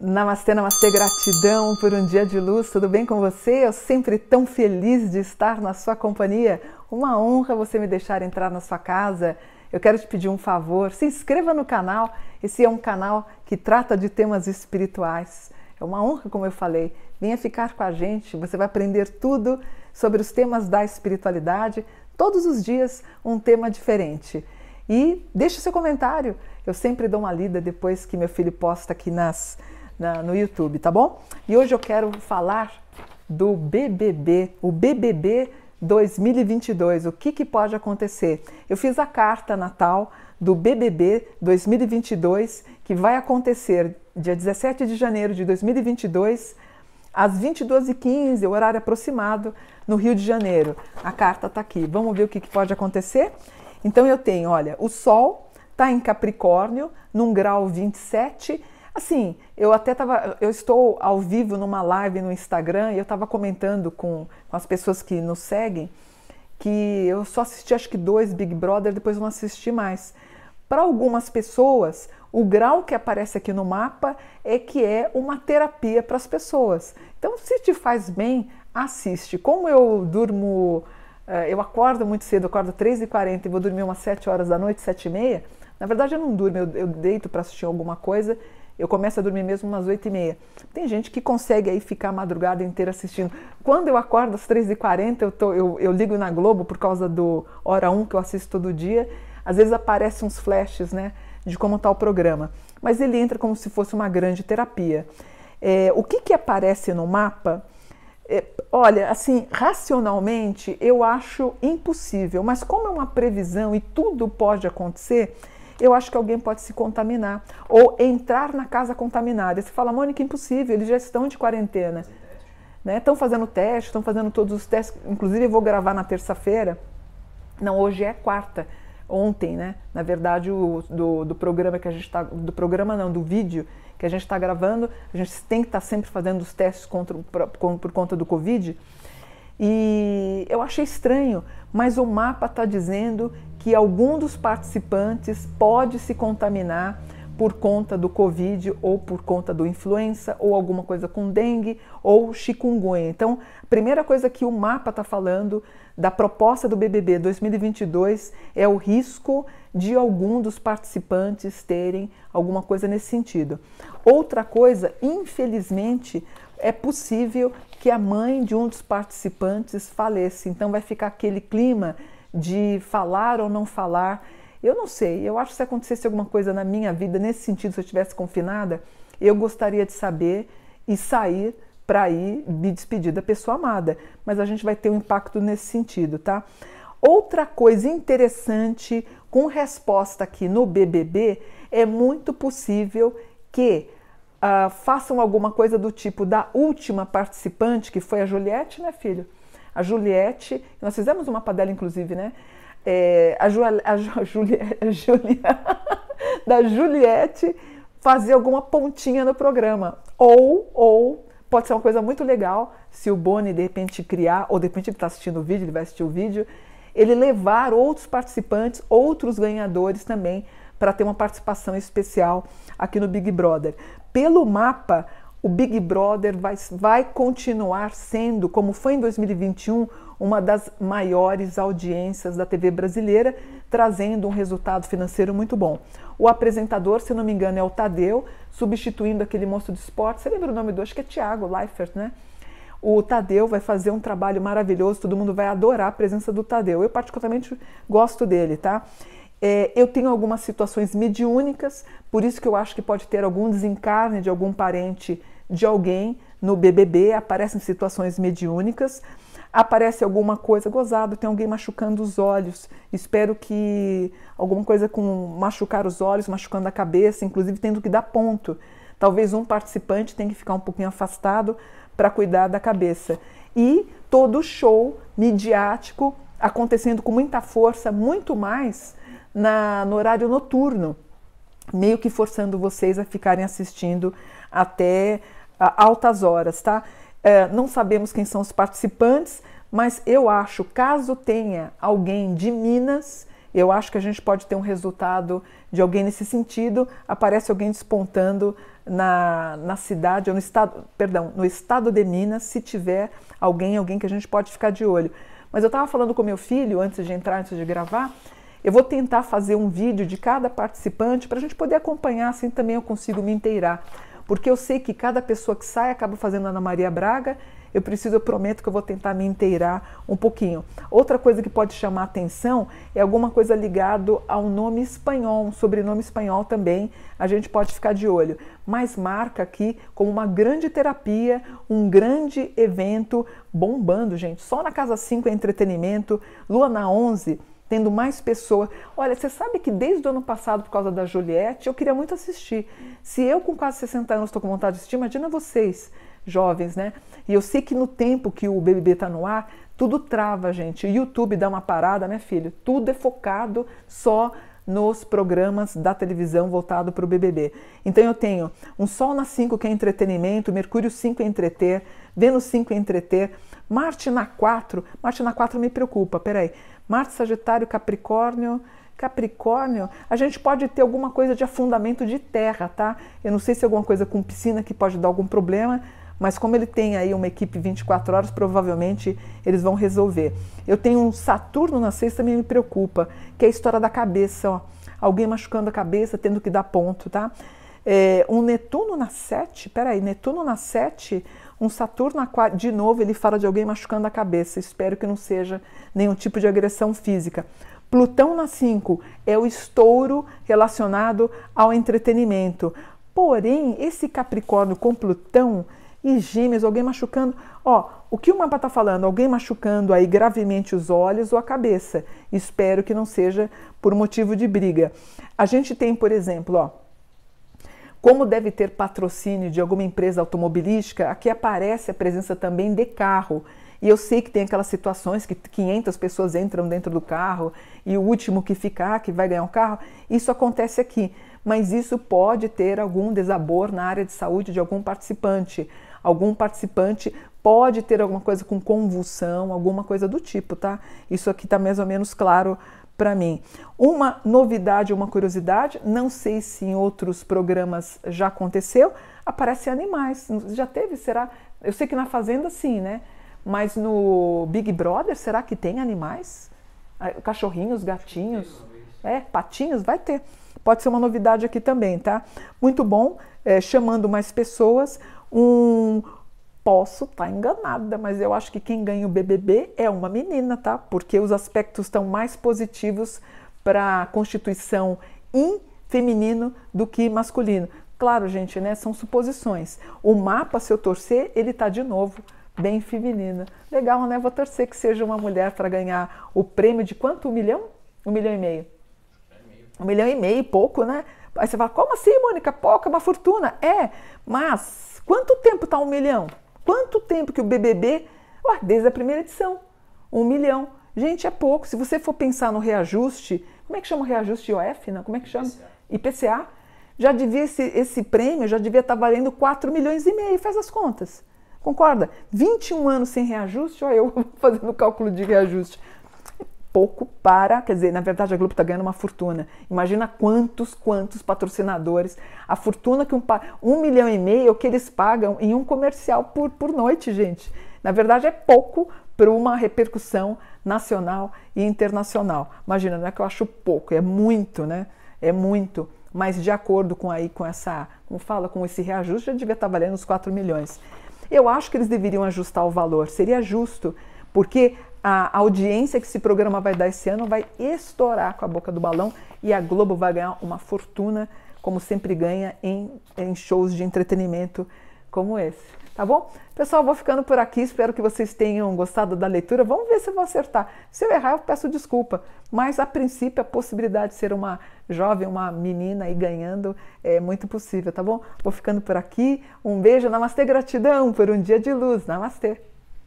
Namastê, namastê, gratidão por um dia de luz, tudo bem com você? Eu sempre tão feliz de estar na sua companhia. Uma honra você me deixar entrar na sua casa. Eu quero te pedir um favor: se inscreva no canal. Esse é um canal que trata de temas espirituais. É uma honra, como eu falei, Venha ficar com a gente, você vai aprender tudo sobre os temas da espiritualidade, todos os dias um tema diferente. E deixe seu comentário, eu sempre dou uma lida depois que meu filho posta aqui nas, na, no YouTube, tá bom? E hoje eu quero falar do BBB, o BBB 2022, o que, que pode acontecer? Eu fiz a carta natal do BBB 2022, que vai acontecer dia 17 de janeiro de 2022 às 22h15, o horário aproximado, no Rio de Janeiro. A carta está aqui. Vamos ver o que, que pode acontecer? Então eu tenho, olha, o Sol está em Capricórnio, num grau 27. Assim, eu até estava, eu estou ao vivo numa live no Instagram e eu estava comentando com, com as pessoas que nos seguem que eu só assisti acho que dois Big Brother, depois não assisti mais. Para algumas pessoas, o grau que aparece aqui no mapa é que é uma terapia para as pessoas. Então, se te faz bem, assiste. Como eu durmo, eh, eu acordo muito cedo, acordo 3h40 e vou dormir umas 7 horas da noite, 7h30. Na verdade, eu não durmo, eu, eu deito para assistir alguma coisa. Eu começo a dormir mesmo umas 8 e meia. Tem gente que consegue aí ficar a madrugada inteira assistindo. Quando eu acordo às 3h40, eu, eu, eu ligo na Globo por causa do Hora 1 que eu assisto todo dia às vezes aparecem uns flashes, né? De como está o programa. Mas ele entra como se fosse uma grande terapia. É, o que, que aparece no mapa? É, olha, assim, racionalmente eu acho impossível, mas como é uma previsão e tudo pode acontecer, eu acho que alguém pode se contaminar ou entrar na casa contaminada. Você fala, Mônica, impossível, eles já estão de quarentena. Estão né? fazendo teste, estão né, fazendo todos os testes. Inclusive, eu vou gravar na terça-feira. Não, hoje é quarta ontem, né? Na verdade, o, do, do programa que a gente está, do programa não, do vídeo que a gente está gravando, a gente tem que estar tá sempre fazendo os testes contra, por, por conta do Covid. E eu achei estranho, mas o mapa está dizendo que algum dos participantes pode se contaminar por conta do Covid ou por conta do influenza ou alguma coisa com dengue ou chikungunya. Então, a primeira coisa que o mapa está falando da proposta do BBB 2022 é o risco de algum dos participantes terem alguma coisa nesse sentido. Outra coisa, infelizmente, é possível que a mãe de um dos participantes faleça. Então, vai ficar aquele clima de falar ou não falar eu não sei, eu acho que se acontecesse alguma coisa na minha vida nesse sentido, se eu estivesse confinada, eu gostaria de saber e sair para ir me despedir da pessoa amada. Mas a gente vai ter um impacto nesse sentido, tá? Outra coisa interessante com resposta aqui no BBB é muito possível que uh, façam alguma coisa do tipo da última participante, que foi a Juliette, né, filho? A Juliette, nós fizemos uma padela, inclusive, né? é, a, Ju, a, Ju, a, Juliette, da Juliette fazer alguma pontinha no programa. Ou, ou pode ser uma coisa muito legal se o Boni de repente criar, ou de repente ele está assistindo o vídeo, ele vai assistir o vídeo, ele levar outros participantes, outros ganhadores também, para ter uma participação especial aqui no Big Brother. Pelo mapa, o Big Brother vai, vai continuar sendo, como foi em 2021, uma das maiores audiências da TV brasileira, trazendo um resultado financeiro muito bom. O apresentador, se não me engano, é o Tadeu, substituindo aquele monstro de esporte. Você lembra o nome do? Acho que é Thiago Leifert, né? O Tadeu vai fazer um trabalho maravilhoso, todo mundo vai adorar a presença do Tadeu. Eu, particularmente, gosto dele, tá? É, eu tenho algumas situações mediúnicas, por isso que eu acho que pode ter algum desencarne de algum parente de alguém no BBB, aparecem situações mediúnicas, aparece alguma coisa gozado, tem alguém machucando os olhos. Espero que alguma coisa com machucar os olhos, machucando a cabeça, inclusive tendo que dar ponto. Talvez um participante tenha que ficar um pouquinho afastado para cuidar da cabeça. E todo show midiático acontecendo com muita força, muito mais na, no horário noturno meio que forçando vocês a ficarem assistindo até altas horas, tá? É, não sabemos quem são os participantes, mas eu acho, caso tenha alguém de Minas, eu acho que a gente pode ter um resultado de alguém nesse sentido. Aparece alguém despontando na, na cidade, ou no estado, perdão, no estado de Minas, se tiver alguém, alguém que a gente pode ficar de olho. Mas eu estava falando com meu filho antes de entrar, antes de gravar, eu vou tentar fazer um vídeo de cada participante para a gente poder acompanhar, assim também eu consigo me inteirar. Porque eu sei que cada pessoa que sai acaba fazendo Ana Maria Braga. Eu preciso, eu prometo que eu vou tentar me inteirar um pouquinho. Outra coisa que pode chamar atenção é alguma coisa ligado ao nome espanhol, um sobrenome espanhol também. A gente pode ficar de olho. Mas marca aqui como uma grande terapia, um grande evento bombando, gente. Só na Casa 5 é entretenimento, Lua na 11 tendo mais pessoas. Olha, você sabe que desde o ano passado, por causa da Juliette, eu queria muito assistir. Se eu, com quase 60 anos, estou com vontade de assistir, imagina vocês, jovens, né? E eu sei que no tempo que o BBB está no ar, tudo trava, gente. O YouTube dá uma parada, né, filho? Tudo é focado só nos programas da televisão voltado para o BBB. Então eu tenho um Sol na 5 que é entretenimento, Mercúrio 5 é entreter, Vênus 5 é entreter, Marte na 4, Marte na 4 me preocupa, peraí. Marte, Sagitário, Capricórnio. Capricórnio, a gente pode ter alguma coisa de afundamento de terra, tá? Eu não sei se é alguma coisa com piscina que pode dar algum problema, mas como ele tem aí uma equipe 24 horas, provavelmente eles vão resolver. Eu tenho um Saturno na sexta, também me preocupa, que é a história da cabeça, ó. Alguém machucando a cabeça, tendo que dar ponto, tá? É, um Netuno na 7, peraí, Netuno na 7, um Saturno na 4, de novo ele fala de alguém machucando a cabeça, espero que não seja nenhum tipo de agressão física. Plutão na 5 é o estouro relacionado ao entretenimento. Porém, esse Capricórnio com Plutão e Gêmeos, alguém machucando, ó, o que o mapa está falando? Alguém machucando aí gravemente os olhos ou a cabeça. Espero que não seja por motivo de briga. A gente tem, por exemplo, ó, como deve ter patrocínio de alguma empresa automobilística, aqui aparece a presença também de carro. E eu sei que tem aquelas situações que 500 pessoas entram dentro do carro e o último que ficar, que vai ganhar o um carro, isso acontece aqui. Mas isso pode ter algum desabor na área de saúde de algum participante. Algum participante pode ter alguma coisa com convulsão, alguma coisa do tipo, tá? Isso aqui está mais ou menos claro para mim. Uma novidade, uma curiosidade, não sei se em outros programas já aconteceu, aparecem animais. Já teve, será? Eu sei que na Fazenda sim, né? Mas no Big Brother, será que tem animais? Ah, cachorrinhos, gatinhos, é, patinhos, vai ter. Pode ser uma novidade aqui também, tá? Muito bom, é, chamando mais pessoas. Um, posso estar tá enganada, mas eu acho que quem ganha o BBB é uma menina, tá? Porque os aspectos estão mais positivos para a constituição em feminino do que masculino. Claro, gente, né? São suposições. O mapa, se eu torcer, ele tá de novo bem feminina. Legal, né? Vou torcer que seja uma mulher para ganhar o prêmio de quanto? Um milhão? Um milhão e meio. Um milhão e meio, pouco, né? Aí você fala, como assim, Mônica? Pouco, é uma fortuna. É, mas quanto tempo tá um milhão? Quanto tempo que o BBB? Ué, desde a primeira edição, um milhão. Gente, é pouco. Se você for pensar no reajuste, como é que chama o reajuste IOF? Não? Né? Como é que chama? IPCA. IPCA. Já devia esse, esse prêmio, já devia estar tá valendo 4 milhões e meio, faz as contas. Concorda? 21 anos sem reajuste, olha eu fazendo cálculo de reajuste pouco para, quer dizer, na verdade a Globo está ganhando uma fortuna. Imagina quantos, quantos patrocinadores, a fortuna que um, um milhão e meio que eles pagam em um comercial por, por noite, gente. Na verdade é pouco para uma repercussão nacional e internacional. Imagina, não é que eu acho pouco, é muito, né? É muito. Mas de acordo com aí, com essa, como fala, com esse reajuste, já devia estar tá valendo uns 4 milhões. Eu acho que eles deveriam ajustar o valor, seria justo, porque a audiência que esse programa vai dar esse ano vai estourar com a boca do balão e a Globo vai ganhar uma fortuna, como sempre ganha em, em shows de entretenimento como esse. Tá bom? Pessoal, vou ficando por aqui. Espero que vocês tenham gostado da leitura. Vamos ver se eu vou acertar. Se eu errar, eu peço desculpa. Mas, a princípio, a possibilidade de ser uma jovem, uma menina aí ganhando é muito possível, tá bom? Vou ficando por aqui. Um beijo, namastê, gratidão por um dia de luz. Namastê.